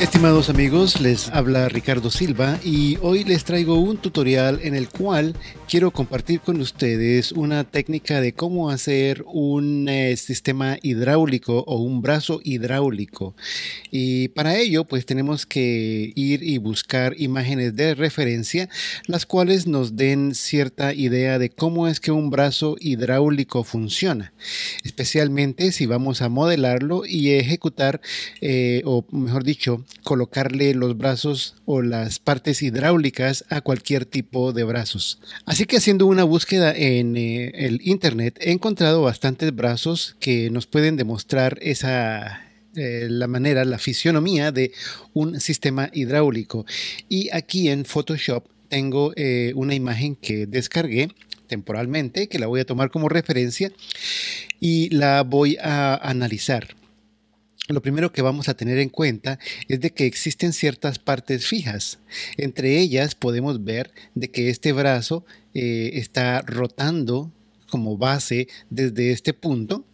Estimados amigos, les habla Ricardo Silva y hoy les traigo un tutorial en el cual quiero compartir con ustedes una técnica de cómo hacer un eh, sistema hidráulico o un brazo hidráulico. Y para ello, pues tenemos que ir y buscar imágenes de referencia, las cuales nos den cierta idea de cómo es que un brazo hidráulico funciona, especialmente si vamos a modelarlo y ejecutar, eh, o mejor dicho, colocarle los brazos o las partes hidráulicas a cualquier tipo de brazos. Así que haciendo una búsqueda en eh, el Internet he encontrado bastantes brazos que nos pueden demostrar esa, eh, la manera, la fisionomía de un sistema hidráulico. Y aquí en Photoshop tengo eh, una imagen que descargué temporalmente, que la voy a tomar como referencia y la voy a analizar lo primero que vamos a tener en cuenta es de que existen ciertas partes fijas. Entre ellas podemos ver de que este brazo eh, está rotando como base desde este punto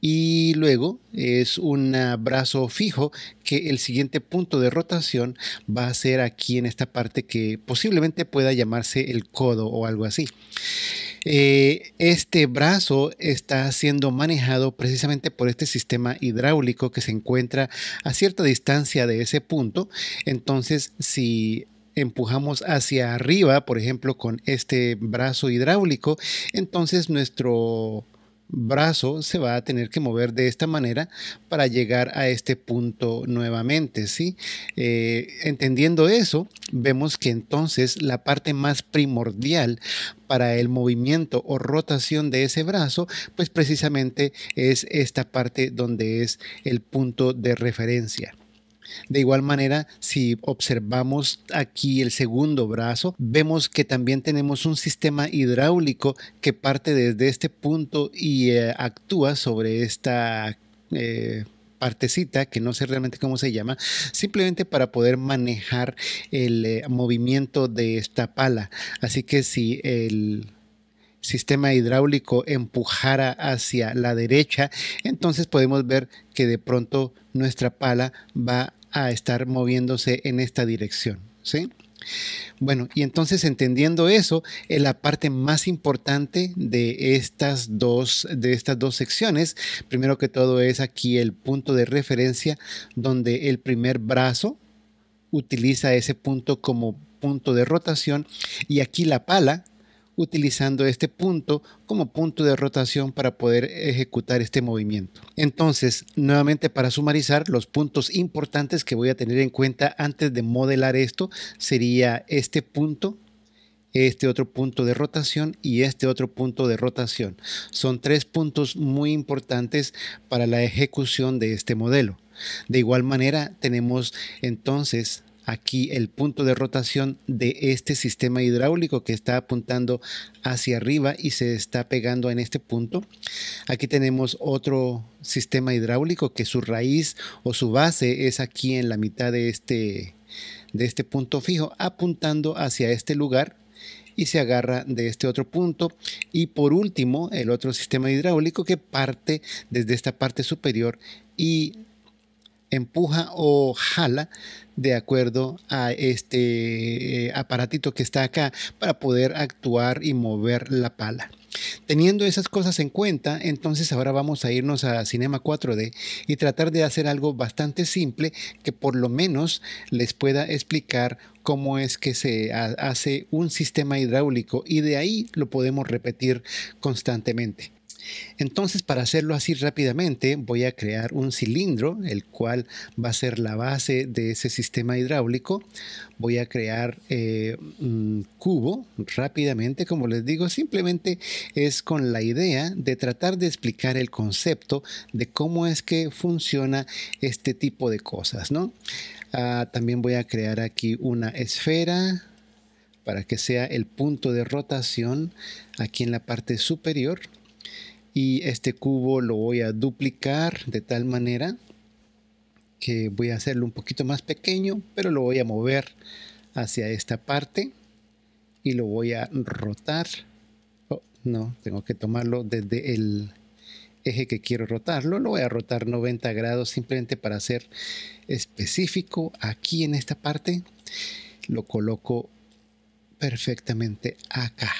y luego es un brazo fijo que el siguiente punto de rotación va a ser aquí en esta parte que posiblemente pueda llamarse el codo o algo así. Eh, este brazo está siendo manejado precisamente por este sistema hidráulico que se encuentra a cierta distancia de ese punto. Entonces, si empujamos hacia arriba, por ejemplo, con este brazo hidráulico, entonces nuestro brazo se va a tener que mover de esta manera para llegar a este punto nuevamente, eh, entendiendo eso, vemos que entonces la parte más primordial para el movimiento o rotación de ese brazo, pues precisamente es esta parte donde es el punto de referencia. De igual manera, si observamos aquí el segundo brazo, vemos que también tenemos un sistema hidráulico que parte desde este punto y eh, actúa sobre esta... Eh, partecita, que no sé realmente cómo se llama, simplemente para poder manejar el eh, movimiento de esta pala. Así que si el sistema hidráulico empujara hacia la derecha, entonces podemos ver que de pronto nuestra pala va a estar moviéndose en esta dirección. ¿sí? Bueno, y entonces entendiendo eso, eh, la parte más importante de estas, dos, de estas dos secciones, primero que todo es aquí el punto de referencia donde el primer brazo utiliza ese punto como punto de rotación y aquí la pala utilizando este punto como punto de rotación para poder ejecutar este movimiento. Entonces, nuevamente para sumarizar, los puntos importantes que voy a tener en cuenta antes de modelar esto sería este punto este otro punto de rotación y este otro punto de rotación. Son tres puntos muy importantes para la ejecución de este modelo. De igual manera, tenemos entonces aquí el punto de rotación de este sistema hidráulico que está apuntando hacia arriba y se está pegando en este punto. Aquí tenemos otro sistema hidráulico que su raíz o su base es aquí en la mitad de este, de este punto fijo apuntando hacia este lugar y se agarra de este otro punto. Y por último, el otro sistema hidráulico que parte desde esta parte superior y empuja o jala de acuerdo a este eh, aparatito que está acá para poder actuar y mover la pala. Teniendo esas cosas en cuenta, entonces ahora vamos a irnos a Cinema 4D y tratar de hacer algo bastante simple que por lo menos les pueda explicar cómo es que se hace un sistema hidráulico y de ahí lo podemos repetir constantemente. Entonces, para hacerlo así rápidamente, voy a crear un cilindro, el cual va a ser la base de ese sistema hidráulico. Voy a crear eh, un cubo rápidamente, como les digo, simplemente es con la idea de tratar de explicar el concepto de cómo es que funciona este tipo de cosas, ¿no? Ah, también voy a crear aquí una esfera para que sea el punto de rotación aquí en la parte superior y este cubo lo voy a duplicar de tal manera que voy a hacerlo un poquito más pequeño, pero lo voy a mover hacia esta parte y lo voy a rotar. Oh, no, tengo que tomarlo desde el eje que quiero rotarlo. Lo voy a rotar 90 grados simplemente para ser específico. Aquí en esta parte lo coloco perfectamente acá.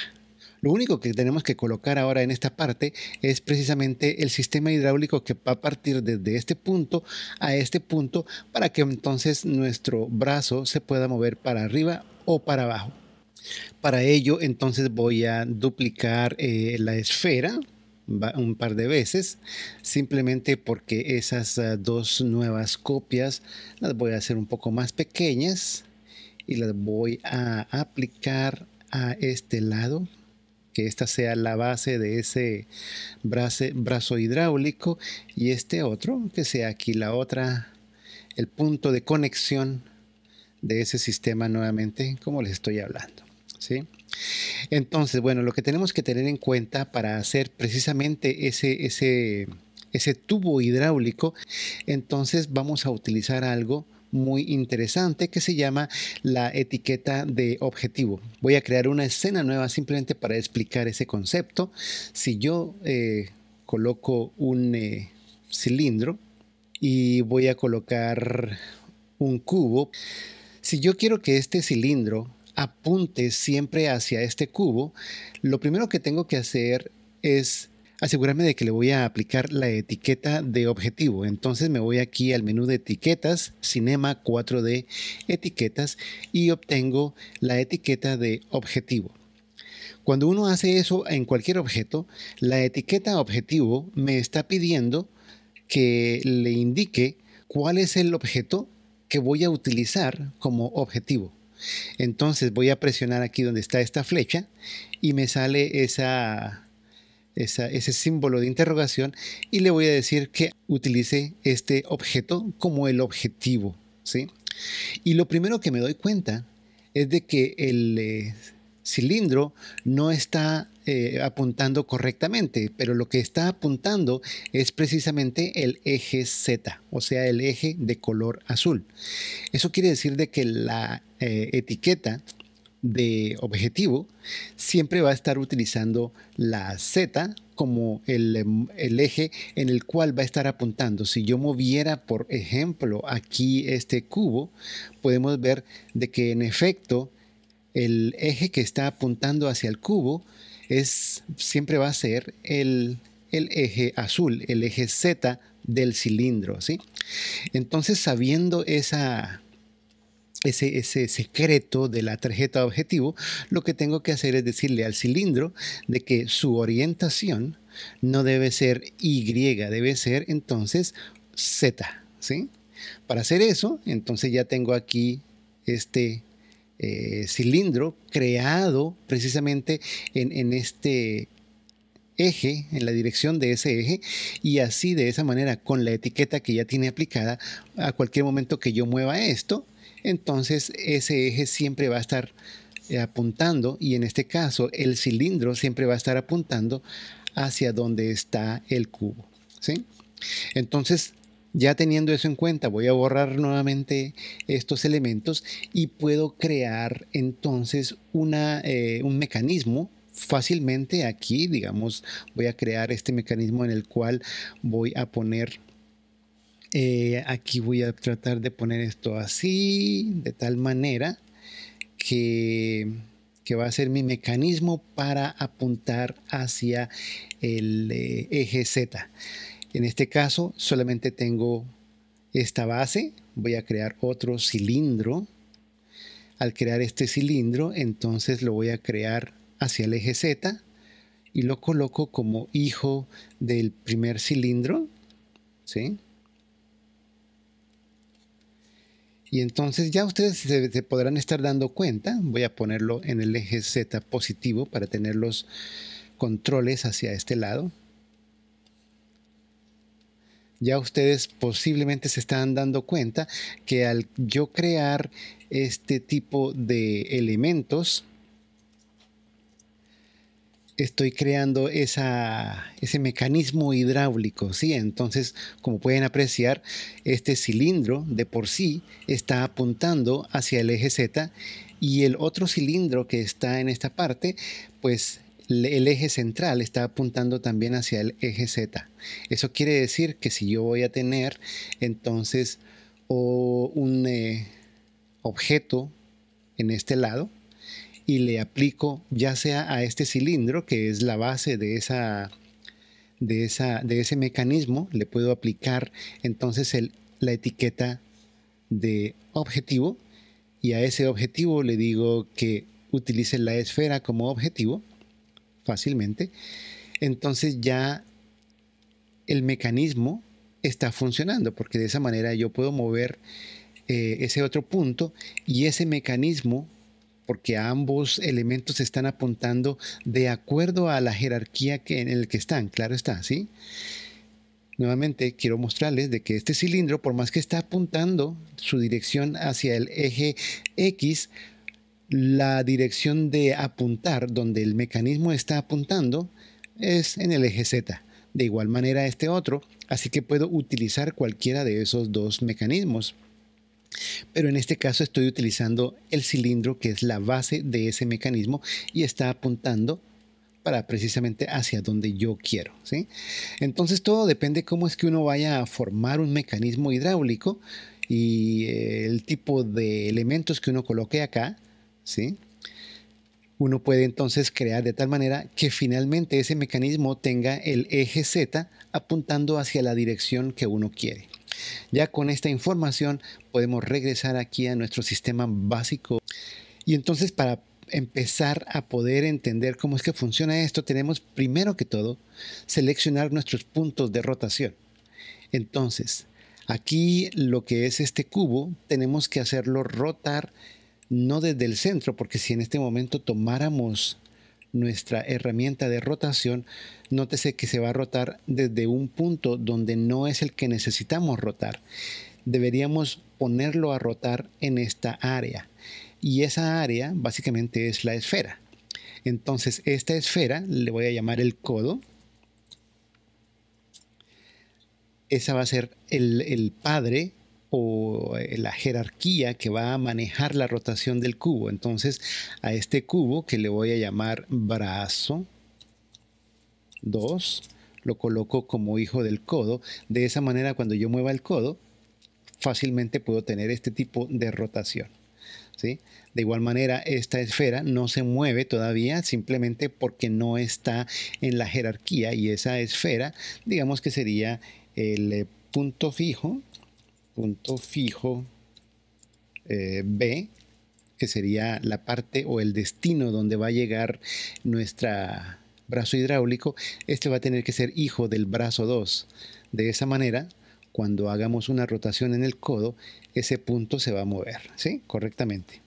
Lo único que tenemos que colocar ahora en esta parte es precisamente el sistema hidráulico que va a partir desde este punto a este punto para que entonces nuestro brazo se pueda mover para arriba o para abajo. Para ello entonces voy a duplicar eh, la esfera un par de veces simplemente porque esas ah, dos nuevas copias las voy a hacer un poco más pequeñas y las voy a aplicar a este lado que esta sea la base de ese brazo, hidráulico y este otro, que sea aquí la otra, el punto de conexión de ese sistema nuevamente, como les estoy hablando. ¿sí? Entonces, bueno, lo que tenemos que tener en cuenta para hacer precisamente ese ese tubo hidráulico, entonces vamos a utilizar algo muy interesante que se llama la etiqueta de objetivo. Voy a crear una escena nueva simplemente para explicar ese concepto. Si yo eh, coloco un eh, cilindro y voy a colocar un cubo, si yo quiero que este cilindro apunte siempre hacia este cubo, lo primero que tengo que hacer es asegurarme de que le voy a aplicar la etiqueta de objetivo. Entonces me voy aquí al menú de etiquetas, Cinema 4D, etiquetas, y obtengo la etiqueta de objetivo. Cuando uno hace eso en cualquier objeto, la etiqueta objetivo me está pidiendo que le indique cuál es el objeto que voy a utilizar como objetivo. Entonces voy a presionar aquí donde está esta flecha y me sale esa ese símbolo de interrogación y le voy a decir que utilice este objeto como el objetivo. ¿sí? Y lo primero que me doy cuenta es de que el eh, cilindro no está eh, apuntando correctamente, pero lo que está apuntando es precisamente el eje Z, o sea, el eje de color azul. Eso quiere decir de que la eh, etiqueta de objetivo, siempre va a estar utilizando la Z como el, eje en el cual va a estar apuntando. Si yo moviera, por ejemplo, aquí este cubo, podemos ver de que en efecto el eje que está apuntando hacia el cubo es, siempre va a ser el, eje azul, el eje Z del cilindro. ¿sí? Entonces, sabiendo esa ese, secreto de la tarjeta objetivo, lo que tengo que hacer es decirle al cilindro de que su orientación no debe ser Y, debe ser entonces Z. ¿sí? Para hacer eso, entonces ya tengo aquí este eh, cilindro creado precisamente en este eje, en la dirección de ese eje, y así de esa manera, con la etiqueta que ya tiene aplicada, a cualquier momento que yo mueva esto, entonces ese eje siempre va a estar eh, apuntando y en este caso el cilindro siempre va a estar apuntando hacia donde está el cubo. ¿sí? Entonces, ya teniendo eso en cuenta, voy a borrar nuevamente estos elementos y puedo crear entonces una, eh, un mecanismo fácilmente aquí, digamos, voy a crear este mecanismo en el cual voy a poner eh, aquí voy a tratar de poner esto así, de tal manera que, va a ser mi mecanismo para apuntar hacia el eh, eje Z. En este caso solamente tengo esta base, voy a crear otro cilindro. Al crear este cilindro, entonces lo voy a crear hacia el eje Z y lo coloco como hijo del primer cilindro, ¿sí? Y entonces ya ustedes se, se podrán estar dando cuenta, voy a ponerlo en el eje Z positivo para tener los controles hacia este lado. Ya ustedes posiblemente se están dando cuenta que al yo crear este tipo de elementos, estoy creando ese mecanismo hidráulico, ¿sí? Entonces, como pueden apreciar, este cilindro de por sí está apuntando hacia el eje Z y el otro cilindro que está en esta parte, pues el eje central está apuntando también hacia el eje Z. Eso quiere decir que si yo voy a tener entonces un eh, objeto en este lado, y le aplico ya sea a este cilindro, que es la base de esa, de, esa, de, ese mecanismo, le puedo aplicar entonces el, la etiqueta de objetivo y a ese objetivo le digo que utilice la esfera como objetivo fácilmente. Entonces ya el mecanismo está funcionando porque de esa manera yo puedo mover eh, ese otro punto y ese mecanismo porque ambos elementos están apuntando de acuerdo a la jerarquía en el que están, claro está, ¿sí? Nuevamente quiero mostrarles de que este cilindro, por más que está apuntando su dirección hacia el eje X, la dirección de apuntar donde el mecanismo está apuntando es en el eje Z. De igual manera este otro, así que puedo utilizar cualquiera de esos dos mecanismos. Pero en este caso estoy utilizando el cilindro que es la base de ese mecanismo y está apuntando para precisamente hacia donde yo quiero. Entonces todo depende cómo es que uno vaya a formar un mecanismo hidráulico y eh, el tipo de elementos que uno coloque acá. Uno puede entonces crear de tal manera que finalmente ese mecanismo tenga el eje Z apuntando hacia la dirección que uno quiere. Ya con esta información podemos regresar aquí a nuestro sistema básico. Y entonces para empezar a poder entender cómo es que funciona esto, tenemos primero que todo seleccionar nuestros puntos de rotación. Entonces, aquí lo que es este cubo, tenemos que hacerlo rotar no desde el centro, porque si en este momento tomáramos nuestra herramienta de rotación, nótese que se va a rotar desde un punto donde no es el que necesitamos rotar. Deberíamos ponerlo a rotar en esta área. Y esa área básicamente es la esfera. Entonces esta esfera le voy a llamar el codo. Esa va a ser el, padre eh, la jerarquía que va a manejar la rotación del cubo. Entonces a este cubo que le voy a llamar brazo 2, lo coloco como hijo del codo. De esa manera cuando yo mueva el codo, fácilmente puedo tener este tipo de rotación. ¿Sí? De igual manera, esta esfera no se mueve todavía simplemente porque no está en la jerarquía y esa esfera, digamos que sería el eh, punto fijo punto fijo eh, B, que sería la parte o el destino donde va a llegar nuestro brazo hidráulico, este va a tener que ser hijo del brazo 2. De esa manera, cuando hagamos una rotación en el codo, ese punto se va a mover, ¿sí? Correctamente.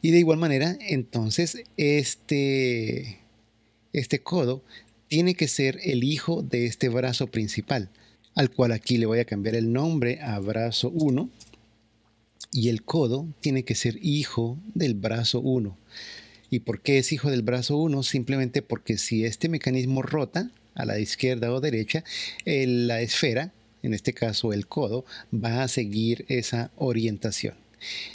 Y de igual manera, entonces, este, este codo tiene que ser el hijo de este brazo principal al cual aquí le voy a cambiar el nombre a brazo 1 y el codo tiene que ser hijo del brazo 1. ¿Y por qué es hijo del brazo 1? Simplemente porque si este mecanismo rota a la izquierda o derecha, la esfera, en este caso el codo, va a seguir esa orientación.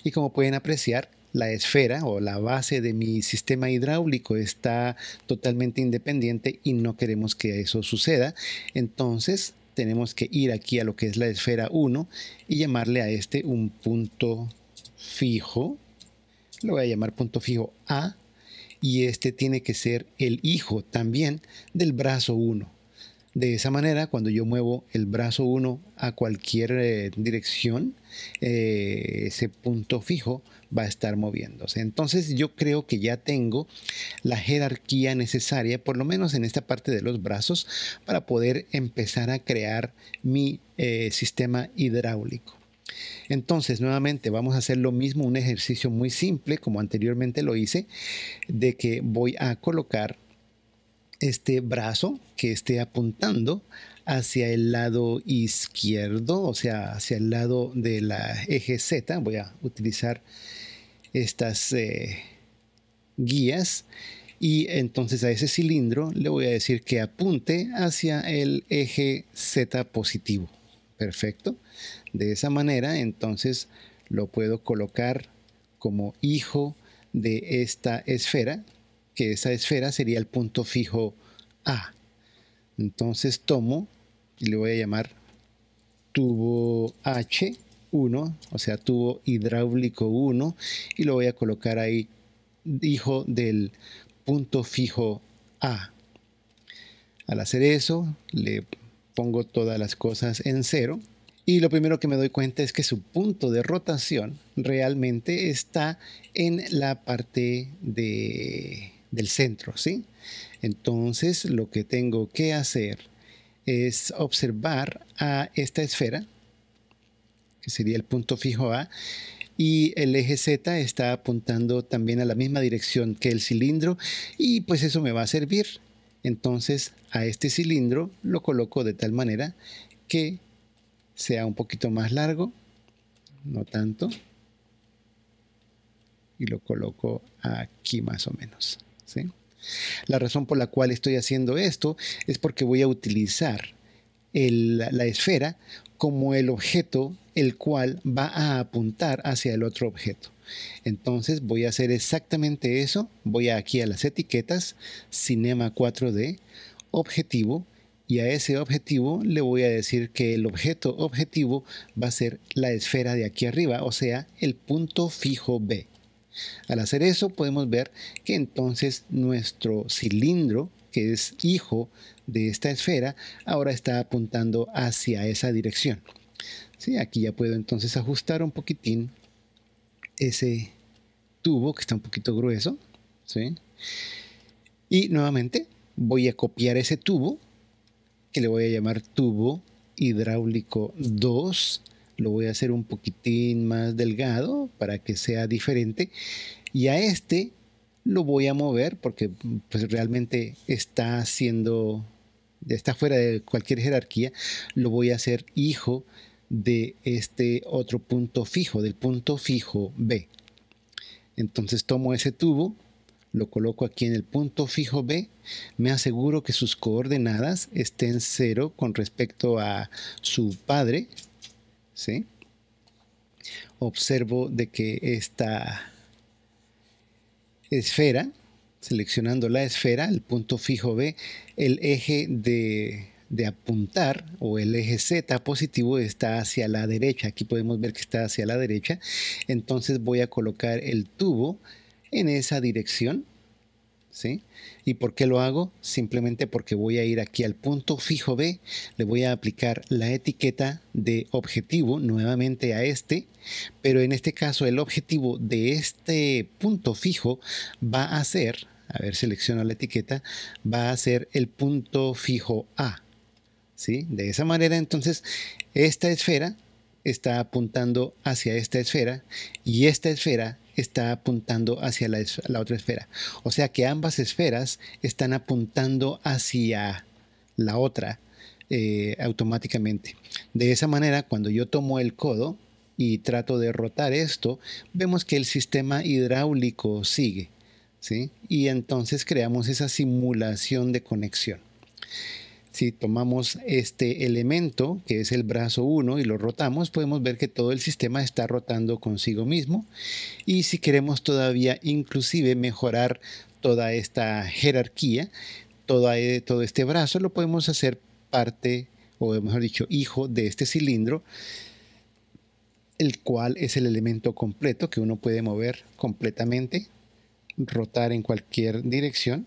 Y como pueden apreciar, la esfera o la base de mi sistema hidráulico está totalmente independiente y no queremos que eso suceda. Entonces tenemos que ir aquí a lo que es la esfera 1 y llamarle a este un punto fijo. Lo voy a llamar punto fijo A y este tiene que ser el hijo también del brazo 1. De esa manera, cuando yo muevo el brazo 1 a cualquier eh, dirección, eh, ese punto fijo va a estar moviéndose. Entonces yo creo que ya tengo la jerarquía necesaria, por lo menos en esta parte de los brazos, para poder empezar a crear mi eh, sistema hidráulico. Entonces, nuevamente vamos a hacer lo mismo, un ejercicio muy simple, como anteriormente lo hice, de que voy a colocar este brazo que esté apuntando hacia el lado izquierdo, o sea, hacia el lado de la eje Z. Voy a utilizar estas eh, guías y entonces a ese cilindro le voy a decir que apunte hacia el eje Z positivo. Perfecto. De esa manera entonces lo puedo colocar como hijo de esta esfera que esa esfera sería el punto fijo A. Entonces tomo y le voy a llamar tubo H1, o sea, tubo hidráulico 1, y lo voy a colocar ahí, hijo del punto fijo A. Al hacer eso, le pongo todas las cosas en cero. Y lo primero que me doy cuenta es que su punto de rotación realmente está en la parte de del centro, ¿sí? Entonces lo que tengo que hacer es observar a esta esfera, que sería el punto fijo A, y el eje Z está apuntando también a la misma dirección que el cilindro y pues eso me va a servir. Entonces a este cilindro lo coloco de tal manera que sea un poquito más largo, no tanto, y lo coloco aquí más o menos. La razón por la cual estoy haciendo esto es porque voy a utilizar la esfera como el objeto el cual va a apuntar hacia el otro objeto. Entonces voy a hacer exactamente eso. Voy aquí a las etiquetas, Cinema 4D, objetivo, y a ese objetivo le voy a decir que el objeto objetivo va a ser la esfera de aquí arriba, o sea, el punto fijo B. Al hacer eso podemos ver que entonces nuestro cilindro, que es hijo de esta esfera, ahora está apuntando hacia esa dirección. Sí, aquí ya puedo entonces ajustar un poquitín ese tubo que está un poquito grueso. ¿sí? Y nuevamente voy a copiar ese tubo, que le voy a llamar tubo hidráulico 2 lo voy a hacer un poquitín más delgado para que sea diferente. Y a este lo voy a mover porque pues, realmente está siendo, está fuera de cualquier jerarquía. Lo voy a hacer hijo de este otro punto fijo, del punto fijo B. Entonces tomo ese tubo, lo coloco aquí en el punto fijo B, me aseguro que sus coordenadas estén cero con respecto a su padre, observo de que esta esfera, seleccionando la esfera, el punto fijo B, el eje de, de, apuntar o el eje Z positivo está hacia la derecha. Aquí podemos ver que está hacia la derecha. Entonces voy a colocar el tubo en esa dirección. ¿sí? ¿Y por qué lo hago? Simplemente porque voy a ir aquí al punto fijo B, le voy a aplicar la etiqueta de objetivo nuevamente a este, pero en este caso el objetivo de este punto fijo va a ser, a ver, selecciono la etiqueta, va a ser el punto fijo A. ¿Sí? De esa manera entonces esta esfera está apuntando hacia esta esfera y esta esfera está apuntando hacia la, otra esfera. O sea que ambas esferas están apuntando hacia la otra eh, automáticamente. De esa manera, cuando yo tomo el codo y trato de rotar esto, vemos que el sistema hidráulico sigue. ¿sí? Y entonces creamos esa simulación de conexión si tomamos este elemento, que es el brazo 1, y lo rotamos, podemos ver que todo el sistema está rotando consigo mismo. Y si queremos todavía inclusive mejorar toda esta jerarquía, e, todo este brazo, lo podemos hacer parte, o mejor dicho, hijo de este cilindro, el cual es el elemento completo que uno puede mover completamente, rotar en cualquier dirección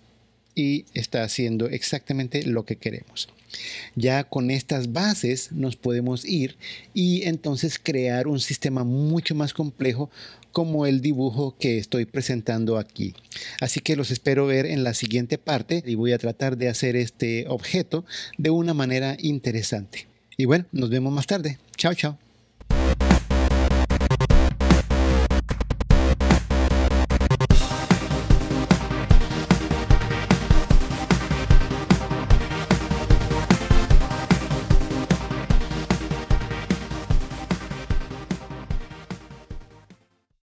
y está haciendo exactamente lo que queremos. Ya con estas bases nos podemos ir y entonces crear un sistema mucho más complejo como el dibujo que estoy presentando aquí. Así que los espero ver en la siguiente parte y voy a tratar de hacer este objeto de una manera interesante. Y bueno, nos vemos más tarde. Chao, chao.